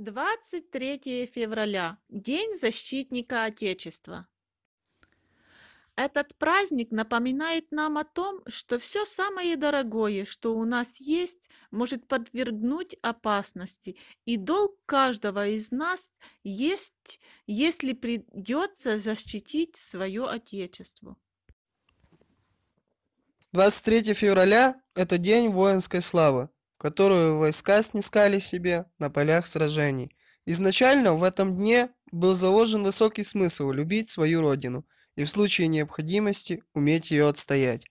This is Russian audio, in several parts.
двадцать третье февраля день защитника отечества этот праздник напоминает нам о том что все самое дорогое что у нас есть может подвергнуть опасности и долг каждого из нас есть если придется защитить свое отечество 23 февраля – это день воинской славы которую войска снискали себе на полях сражений. Изначально в этом дне был заложен высокий смысл любить свою родину и в случае необходимости уметь ее отстоять.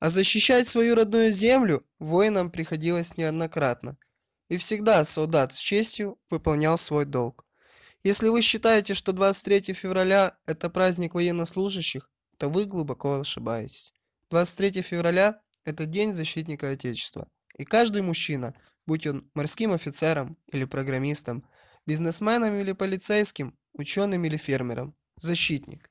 А защищать свою родную землю воинам приходилось неоднократно. И всегда солдат с честью выполнял свой долг. Если вы считаете, что 23 февраля – это праздник военнослужащих, то вы глубоко ошибаетесь. 23 февраля – это День защитника Отечества – и каждый мужчина, будь он морским офицером или программистом, бизнесменом или полицейским, ученым или фермером, защитник.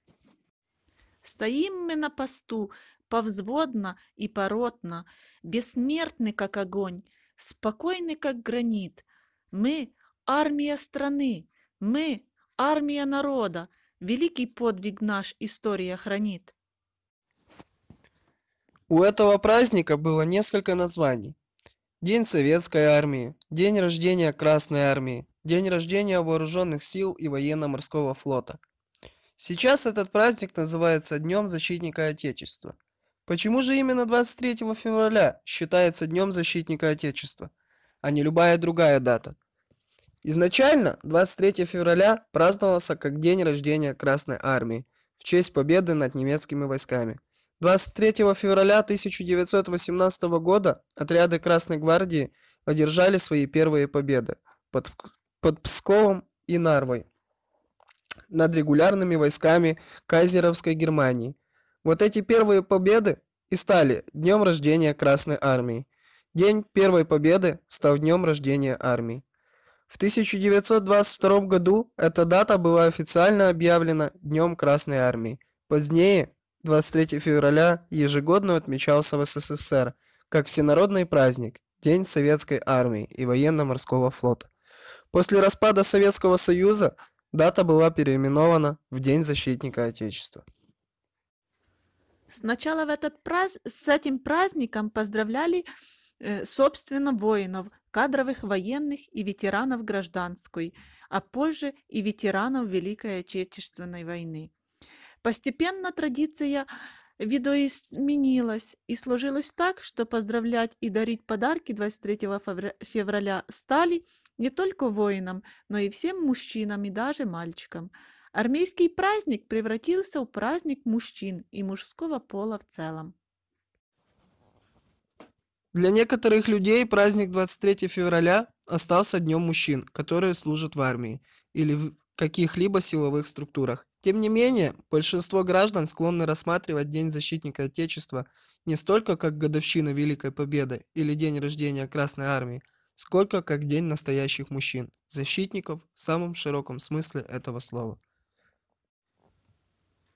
Стоим мы на посту, повзводно и поротно, бессмертны, как огонь, спокойны, как гранит. Мы – армия страны, мы – армия народа, великий подвиг наш история хранит. У этого праздника было несколько названий день советской армии день рождения красной армии день рождения вооруженных сил и военно морского флота сейчас этот праздник называется днем защитника отечества почему же именно 23 февраля считается днем защитника отечества а не любая другая дата изначально 23 февраля праздновался как день рождения красной армии в честь победы над немецкими войсками 23 февраля 1918 года отряды красной гвардии одержали свои первые победы под под псковом и нарвой над регулярными войсками кайзеровской германии вот эти первые победы и стали днем рождения красной армии день первой победы стал днем рождения армии в 1922 году эта дата была официально объявлена днем красной армии позднее 23 февраля ежегодно отмечался в ссср как всенародный праздник день советской армии и военно-морского флота после распада советского союза дата была переименована в день защитника отечества сначала в этот празд с этим праздником поздравляли э, собственно воинов кадровых военных и ветеранов гражданской а позже и ветеранов великой отечественной войны постепенно традиция видоизменилась и сложилось так что поздравлять и дарить подарки 23 февраля стали не только воинам но и всем мужчинам и даже мальчикам армейский праздник превратился в праздник мужчин и мужского пола в целом для некоторых людей праздник 23 февраля остался днем мужчин которые служат в армии или каких-либо силовых структурах тем не менее большинство граждан склонны рассматривать день защитника отечества не столько как годовщину великой победы или день рождения красной армии сколько как день настоящих мужчин защитников в самом широком смысле этого слова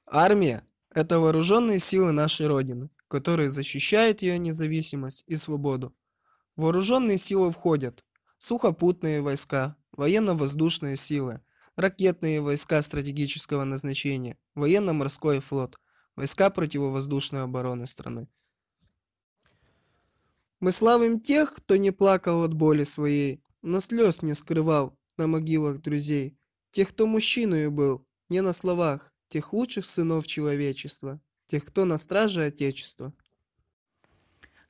армия это вооруженные силы нашей родины которые защищают ее независимость и свободу вооруженные силы входят сухопутные войска военно-воздушные силы ракетные войска стратегического назначения военно-морской флот войска противовоздушной обороны страны мы славим тех кто не плакал от боли своей но слез не скрывал на могилах друзей тех кто мужчиною был не на словах тех лучших сынов человечества тех кто на страже отечества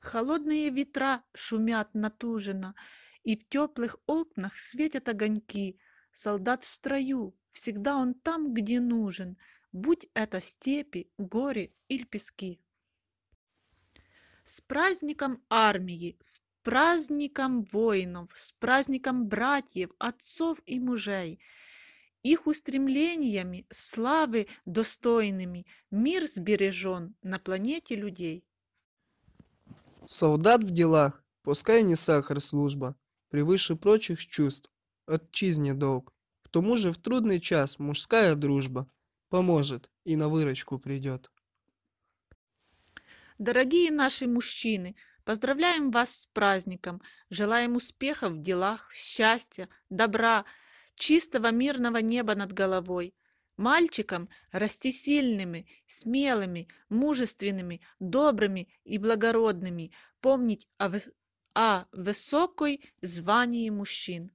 холодные ветра шумят натуженно и в теплых окнах светят огоньки солдат в строю всегда он там где нужен будь это степи горе или пески с праздником армии с праздником воинов с праздником братьев отцов и мужей их устремлениями славы достойными мир сбережен на планете людей солдат в делах пускай не сахар служба превыше прочих чувств Отчизне долг, к тому же в трудный час мужская дружба поможет и на выручку придет. Дорогие наши мужчины, поздравляем вас с праздником, желаем успехов в делах, счастья, добра, чистого мирного неба над головой. Мальчикам расти сильными, смелыми, мужественными, добрыми и благородными, помнить о, о высокой звании мужчин.